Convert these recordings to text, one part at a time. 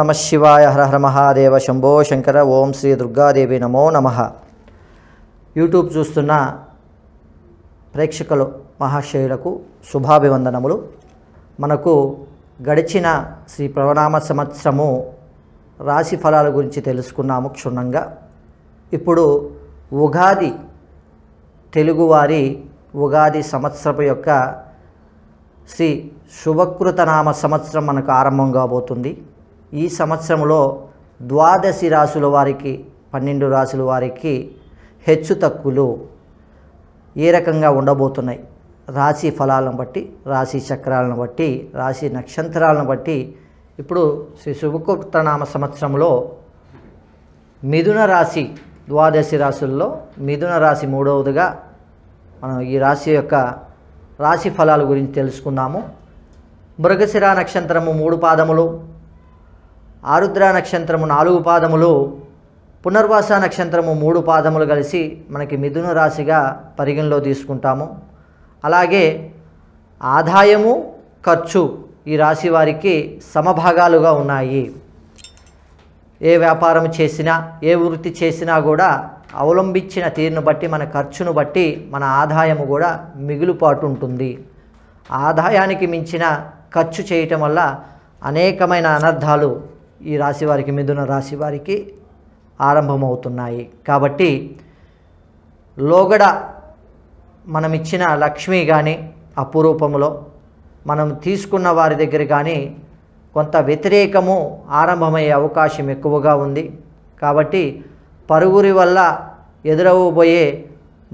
నమ శివాయ హర హర మహాదేవ శంభో శంకర ఓం శ్రీ దుర్గాదేవి నమో నమ యూట్యూబ్ చూస్తున్న ప్రేక్షకులు మహాశయులకు శుభాభివందనములు మనకు గడిచిన శ్రీ ప్రవణామ సంవత్సరము రాశి ఫలాల గురించి తెలుసుకున్నాము క్షుణ్ణంగా ఇప్పుడు ఉగాది తెలుగువారి ఉగాది సంవత్సరపు యొక్క శ్రీ శుభకృతనామ సంవత్సరం మనకు ఆరంభం కాబోతుంది ఈ సంవత్సరంలో ద్వాదశి రాసుల వారికి పన్నెండు రాసుల వారికి హెచ్చు తక్కువలు ఏ రకంగా ఉండబోతున్నాయి రాశి ఫలాలను బట్టి రాశి చక్రాలను బట్టి రాశి నక్షత్రాలను బట్టి ఇప్పుడు శ్రీ శుభకృతనామ సంవత్సరంలో మిథున రాశి ద్వాదశి రాశుల్లో మిథున రాశి మూడవదిగా మనం ఈ రాశి యొక్క రాశి ఫలాల గురించి తెలుసుకున్నాము మృగశిర నక్షత్రము మూడు పాదములు ఆరుద్ర నక్షత్రము నాలుగు పాదములు పునర్వాస నక్షత్రము మూడు పాదములు కలిసి మనకి మిథున రాశిగా పరిగణలో తీసుకుంటాము అలాగే ఆదాయము ఖర్చు ఈ రాశి వారికి సమభాగాలుగా ఉన్నాయి ఏ వ్యాపారం చేసినా ఏ వృత్తి చేసినా కూడా అవలంబించిన తీరును బట్టి మన ఖర్చును బట్టి మన ఆదాయము కూడా మిగులుపాటు ఉంటుంది ఆదాయానికి మించిన ఖర్చు చేయటం వల్ల అనేకమైన అనర్థాలు ఈ రాశి వారికి మిథున రాశి వారికి ఆరంభమవుతున్నాయి కాబట్టి లోగడ మనమిచ్చిన లక్ష్మి కానీ అప్పు రూపంలో మనం తీసుకున్న వారి దగ్గర కానీ కొంత వ్యతిరేకము ఆరంభమయ్యే అవకాశం ఎక్కువగా ఉంది కాబట్టి పరుగురి వల్ల ఎదురవబోయే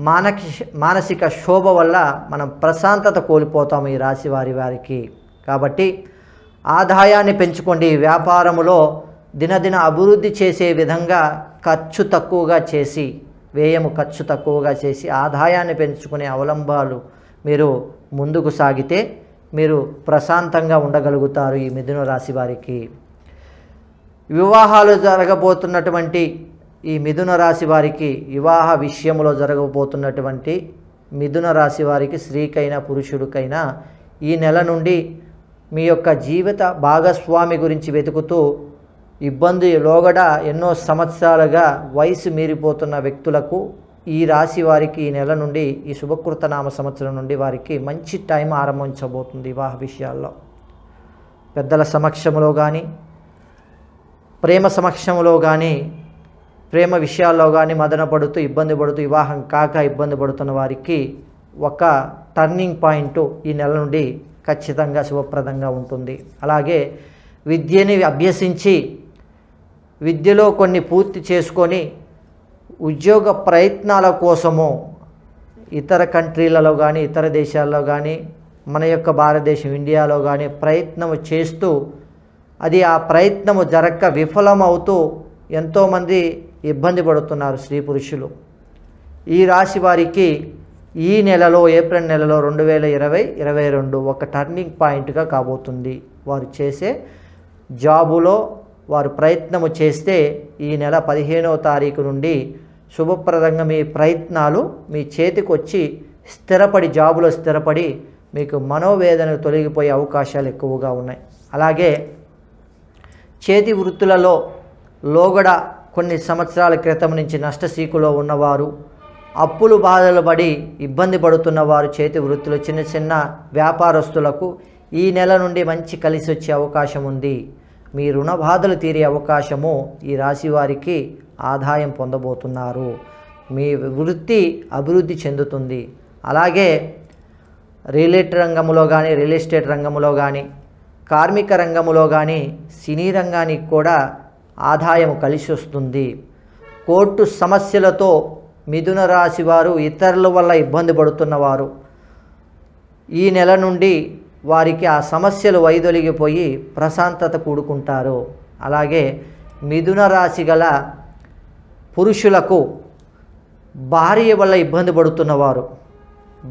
మానక మానసిక శోభ వల్ల మనం ప్రశాంతత కోల్పోతాము ఈ రాశి వారి వారికి కాబట్టి ఆదాయాన్ని పెంచుకోండి వ్యాపారములో దినదిన అభివృద్ధి చేసే విధంగా ఖర్చు తక్కువగా చేసి వ్యయము ఖర్చు తక్కువగా చేసి ఆదాయాన్ని పెంచుకునే అవలంబాలు మీరు ముందుకు సాగితే మీరు ప్రశాంతంగా ఉండగలుగుతారు ఈ మిథున రాశి వారికి వివాహాలు జరగబోతున్నటువంటి ఈ మిథున రాశి వారికి వివాహ విషయంలో జరగబోతున్నటువంటి మిథున రాశి వారికి స్త్రీకైనా పురుషుడికైనా ఈ నెల నుండి మీ యొక్క జీవిత భాగస్వామి గురించి వెతుకుతూ ఇబ్బంది లోగడ ఎన్నో సంవత్సరాలుగా వయసు మీరిపోతున్న వ్యక్తులకు ఈ రాశి వారికి ఈ నెల నుండి ఈ శుభకృతనామ సంవత్సరం నుండి వారికి మంచి టైం ఆరంభించబోతుంది వివాహ విషయాల్లో పెద్దల సమక్షంలో కానీ ప్రేమ సమక్షంలో కానీ ప్రేమ విషయాల్లో కానీ మదన పడుతూ ఇబ్బంది పడుతూ వివాహం కాక ఇబ్బంది పడుతున్న వారికి ఒక టర్నింగ్ పాయింట్ ఈ నెల నుండి ఖచ్చితంగా శుభప్రదంగా ఉంటుంది అలాగే విద్యని అభ్యసించి విద్యలో కొన్ని పూర్తి చేసుకొని ఉద్యోగ ప్రయత్నాల కోసము ఇతర కంట్రీలలో కానీ ఇతర దేశాల్లో కానీ మన యొక్క భారతదేశం ఇండియాలో కానీ ప్రయత్నము చేస్తూ అది ఆ ప్రయత్నము జరక్క విఫలమవుతూ ఎంతోమంది ఇబ్బంది పడుతున్నారు స్త్రీ పురుషులు ఈ రాశి వారికి ఈ నెలలో ఏప్రిల్ నెలలో రెండు వేల ఇరవై ఇరవై రెండు ఒక టర్నింగ్ పాయింట్గా కాబోతుంది వారు చేసే జాబులో వారు ప్రయత్నము చేస్తే ఈ నెల పదిహేనవ తారీఖు నుండి శుభప్రదంగా మీ ప్రయత్నాలు మీ చేతికి వచ్చి స్థిరపడి జాబులో స్థిరపడి మీకు మనోవేదన తొలగిపోయే అవకాశాలు ఎక్కువగా ఉన్నాయి అలాగే చేతి వృత్తులలో లోగడ కొన్ని సంవత్సరాల క్రితం నుంచి నష్టసీకులో ఉన్నవారు అప్పులు బాధలు పడి ఇబ్బంది పడుతున్న వారు చేతి వృత్తులు చిన్న చిన్న వ్యాపారస్తులకు ఈ నెల నుండి మంచి కలిసి వచ్చే అవకాశం ఉంది మీ రుణ బాధలు తీరే అవకాశము ఈ రాశి వారికి ఆదాయం పొందబోతున్నారు మీ వృత్తి అభివృద్ధి చెందుతుంది అలాగే రియలేట్ రంగంలో కానీ రియల్ ఎస్టేట్ రంగంలో కానీ కార్మిక రంగంలో కానీ సినీ రంగానికి కూడా ఆదాయం కలిసి వస్తుంది కోర్టు సమస్యలతో మిథున రాశి వారు ఇతరుల వల్ల ఇబ్బంది పడుతున్నవారు ఈ నెల నుండి వారికి ఆ సమస్యలు వైదొలిగిపోయి ప్రశాంతత కూడుకుంటారు అలాగే మిథున రాశి గల పురుషులకు భార్య వల్ల ఇబ్బంది పడుతున్నవారు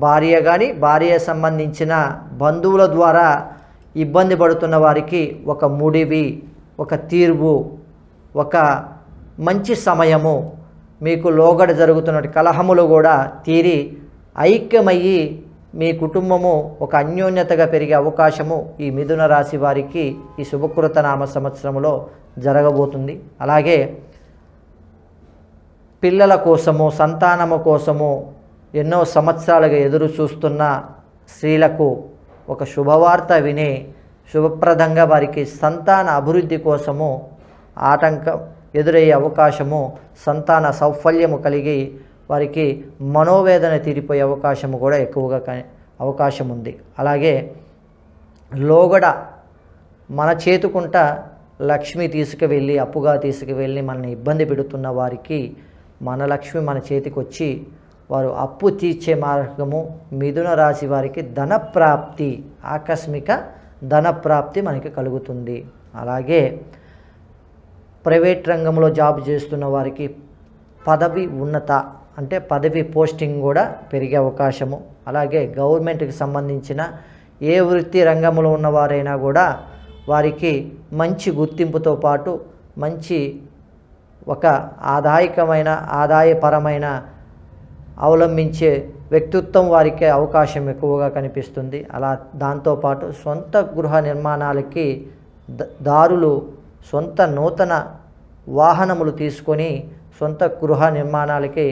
భార్య కానీ భార్య సంబంధించిన బంధువుల ద్వారా ఇబ్బంది పడుతున్న వారికి ఒక ముడివి ఒక తీర్పు ఒక మంచి సమయము మీకు లోగడ జరుగుతున్న కలహములు కూడా తీరి ఐక్యమయ్యి మీ కుటుంబము ఒక అన్యోన్యతగా పెరిగే అవకాశము ఈ మిథున రాశి వారికి ఈ శుభకృత నామ సంవత్సరంలో జరగబోతుంది అలాగే పిల్లల కోసము సంతానము కోసము ఎన్నో సంవత్సరాలుగా ఎదురు చూస్తున్న స్త్రీలకు ఒక శుభవార్త విని శుభప్రదంగా వారికి సంతాన అభివృద్ధి కోసము ఆటంకం ఎదురయ్యే అవకాశము సంతాన సౌఫల్యము కలిగి వారికి మనోవేదన తీరిపోయే అవకాశము కూడా ఎక్కువగా అవకాశం ఉంది అలాగే లోగడ మన చేతుకుంట లక్ష్మి తీసుకువెళ్ళి అప్పుగా తీసుకువెళ్ళి మనల్ని ఇబ్బంది పెడుతున్న వారికి మన లక్ష్మి మన చేతికి వచ్చి వారు అప్పు తీర్చే మార్గము మిథున రాశి వారికి ధనప్రాప్తి ఆకస్మిక ధనప్రాప్తి మనకి కలుగుతుంది అలాగే ప్రైవేట్ రంగంలో జాబ్ చేస్తున్న వారికి పదవి ఉన్నత అంటే పదవి పోస్టింగ్ కూడా పెరిగే అవకాశము అలాగే గవర్నమెంట్కి సంబంధించిన ఏ వృత్తి రంగంలో ఉన్నవారైనా కూడా వారికి మంచి గుర్తింపుతో పాటు మంచి ఒక ఆదాయకమైన ఆదాయపరమైన అవలంబించే వ్యక్తిత్వం వారికి అవకాశం ఎక్కువగా కనిపిస్తుంది అలా దాంతోపాటు సొంత గృహ నిర్మాణాలకి దారులు సొంత నూతన వాహనములు తీసుకొని సొంత గృహ నిర్మాణాలకి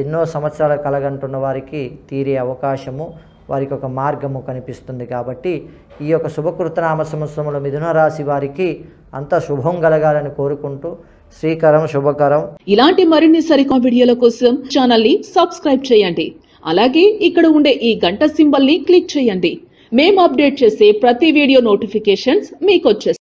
ఎన్నో సంవత్సరాలు కలగంటున్న వారికి తీరే అవకాశము వారికి ఒక మార్గము కనిపిస్తుంది కాబట్టి ఈ యొక్క శుభకృతనామ సంవత్సరంలో మిథున రాశి వారికి అంత శుభం కలగాలని కోరుకుంటూ శ్రీకరం శుభకరం ఇలాంటి మరిన్ని సరికొత్త వీడియోల కోసం ఛానల్ ని సబ్స్క్రైబ్ చేయండి అలాగే ఇక్కడ ఉండే ఈ గంట సింబల్ ని క్లిక్ చేయండి మేము అప్డేట్ చేసే ప్రతి వీడియో నోటిఫికేషన్స్ మీకు